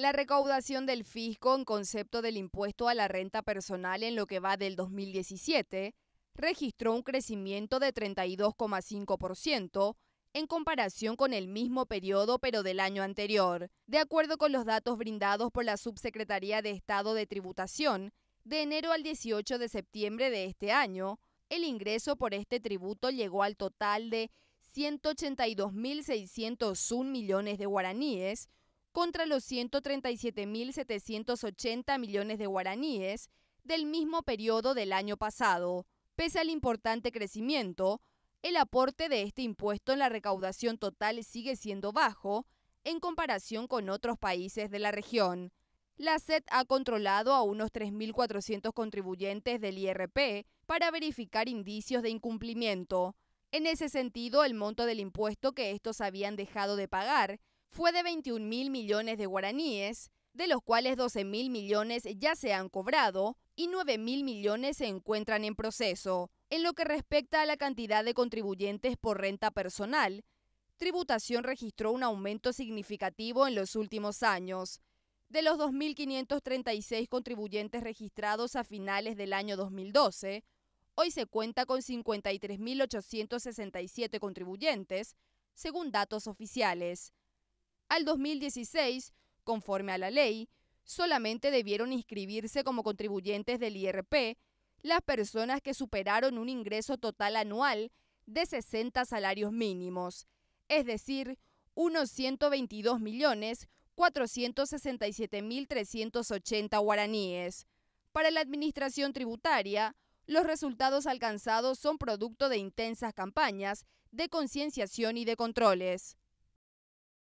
La recaudación del fisco en concepto del impuesto a la renta personal en lo que va del 2017 registró un crecimiento de 32,5% en comparación con el mismo periodo pero del año anterior, de acuerdo con los datos brindados por la Subsecretaría de Estado de Tributación, de enero al 18 de septiembre de este año, el ingreso por este tributo llegó al total de 182.601 millones de guaraníes, contra los 137.780 millones de guaraníes del mismo periodo del año pasado. Pese al importante crecimiento, el aporte de este impuesto en la recaudación total sigue siendo bajo en comparación con otros países de la región. La SED ha controlado a unos 3.400 contribuyentes del IRP para verificar indicios de incumplimiento. En ese sentido, el monto del impuesto que estos habían dejado de pagar fue de 21 mil millones de guaraníes, de los cuales 12 mil millones ya se han cobrado y 9 mil millones se encuentran en proceso. En lo que respecta a la cantidad de contribuyentes por renta personal, tributación registró un aumento significativo en los últimos años. De los 2.536 contribuyentes registrados a finales del año 2012, hoy se cuenta con 53.867 contribuyentes, según datos oficiales al 2016, conforme a la ley, solamente debieron inscribirse como contribuyentes del IRP las personas que superaron un ingreso total anual de 60 salarios mínimos, es decir, unos 122 millones guaraníes. Para la administración tributaria, los resultados alcanzados son producto de intensas campañas de concienciación y de controles.